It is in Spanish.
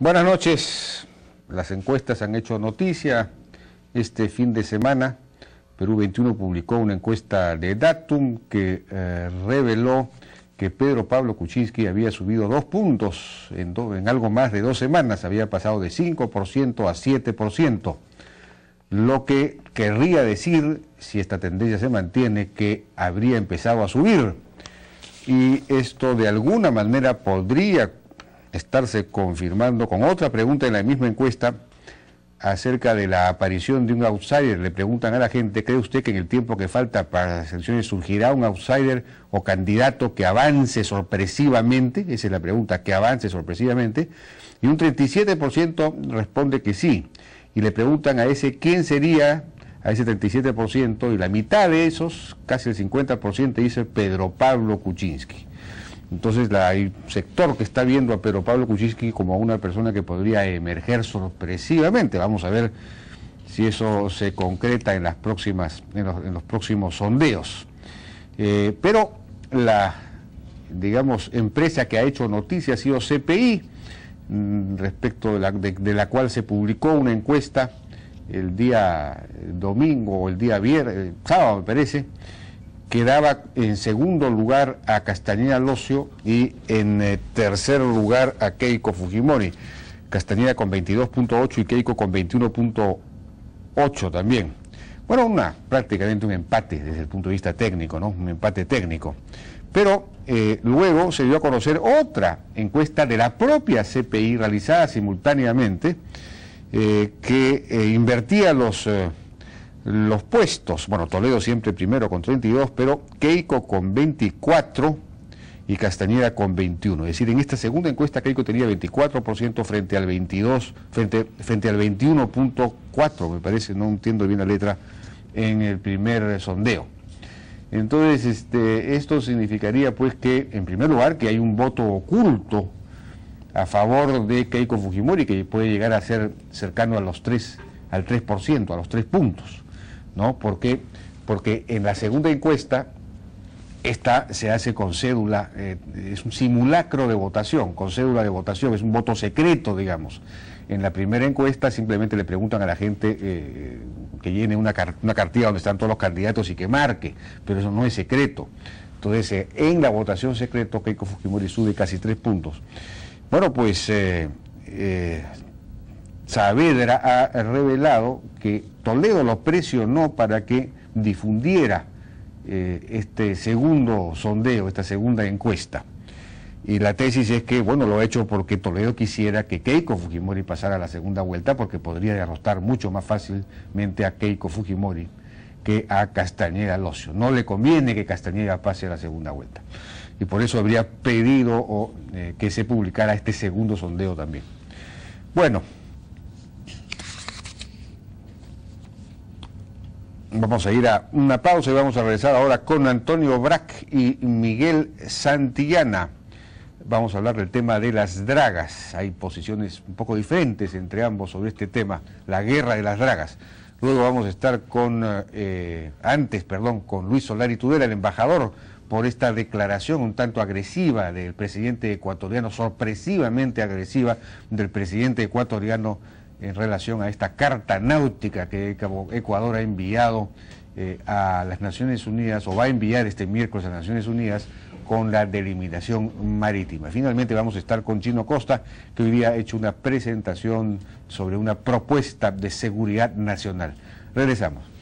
Buenas noches. Las encuestas han hecho noticia este fin de semana. Perú 21 publicó una encuesta de Datum que eh, reveló que Pedro Pablo Kuczynski había subido dos puntos en, en algo más de dos semanas, había pasado de 5% a 7%, lo que querría decir, si esta tendencia se mantiene, que habría empezado a subir. Y esto de alguna manera podría estarse confirmando con otra pregunta en la misma encuesta acerca de la aparición de un outsider. Le preguntan a la gente, ¿cree usted que en el tiempo que falta para las elecciones surgirá un outsider o candidato que avance sorpresivamente? Esa es la pregunta, que avance sorpresivamente. Y un 37% responde que sí. Y le preguntan a ese quién sería, a ese 37%, y la mitad de esos, casi el 50%, dice Pedro Pablo Kuczynski. Entonces hay un sector que está viendo a Pedro Pablo Kuczynski como una persona que podría emerger sorpresivamente, vamos a ver si eso se concreta en, las en, los, próximos sondeos. Eh, pero la, digamos, empresa que ha hecho noticia ha sido CPI, mm, respecto de la, cual se publicó una encuesta el día eh, domingo o el día viernes, eh, sábado me parece, quedaba en segundo lugar a Castañeda Locio y en eh, tercer lugar a Keiko Fujimori. Castañeda con 22.8 y Keiko con 21.8 también. Bueno, una, prácticamente un empate desde el punto de vista técnico, ¿no? Un empate técnico. Pero eh, luego se dio a conocer otra encuesta de la propia CPI realizada simultáneamente eh, que invertía los los puestos. Bueno, Toledo siempre primero con 32, pero Keiko con 24 y Castañeda con 21. Es decir, en esta segunda encuesta Keiko tenía 24% frente al 22, frente, al 21.4, me parece, no entiendo bien la letra, en el primer sondeo. Entonces, este, esto significaría pues que, en primer lugar, que hay un voto oculto a favor de Keiko Fujimori, que puede llegar a ser cercano a los al 3%, a los 3 puntos. ¿no? ¿Por qué? Porque en la segunda encuesta, esta se hace con cédula, eh, es un simulacro de votación, con cédula de votación, es un voto secreto, digamos. En la primera encuesta simplemente le preguntan a la gente eh, que llene una, cartilla donde están todos los candidatos y que marque, pero eso no es secreto. Entonces, eh, en la votación secreto, Keiko Fujimori sube casi tres puntos. Bueno, pues Saavedra ha revelado que Toledo lo presionó para que difundiera eh, este segundo sondeo, esta segunda encuesta. Y la tesis es que, bueno, lo ha hecho porque Toledo quisiera que Keiko Fujimori pasara a la segunda vuelta porque podría derrotar mucho más fácilmente a Keiko Fujimori que a Castañeda Locio. No le conviene que Castañeda pase a la segunda vuelta. Y por eso habría pedido eh, que se publicara este segundo sondeo también. Bueno, Vamos a ir a una pausa y vamos a regresar ahora con Antonio Brac y Miguel Santillana. Vamos a hablar del tema de las dragas. Hay posiciones un poco diferentes entre ambos sobre este tema, la guerra de las dragas. Luego vamos a estar con, eh, antes, perdón, con Luis Solari Tudela, el embajador, por esta declaración un tanto agresiva del presidente ecuatoriano, sorpresivamente agresiva del presidente ecuatoriano en relación a esta carta náutica que Ecuador ha enviado eh, a las Naciones Unidas o va a enviar este miércoles a las Naciones Unidas con la delimitación marítima. Finalmente vamos a estar con Chino Costa, que hoy día ha hecho una presentación sobre una propuesta de seguridad nacional. Regresamos.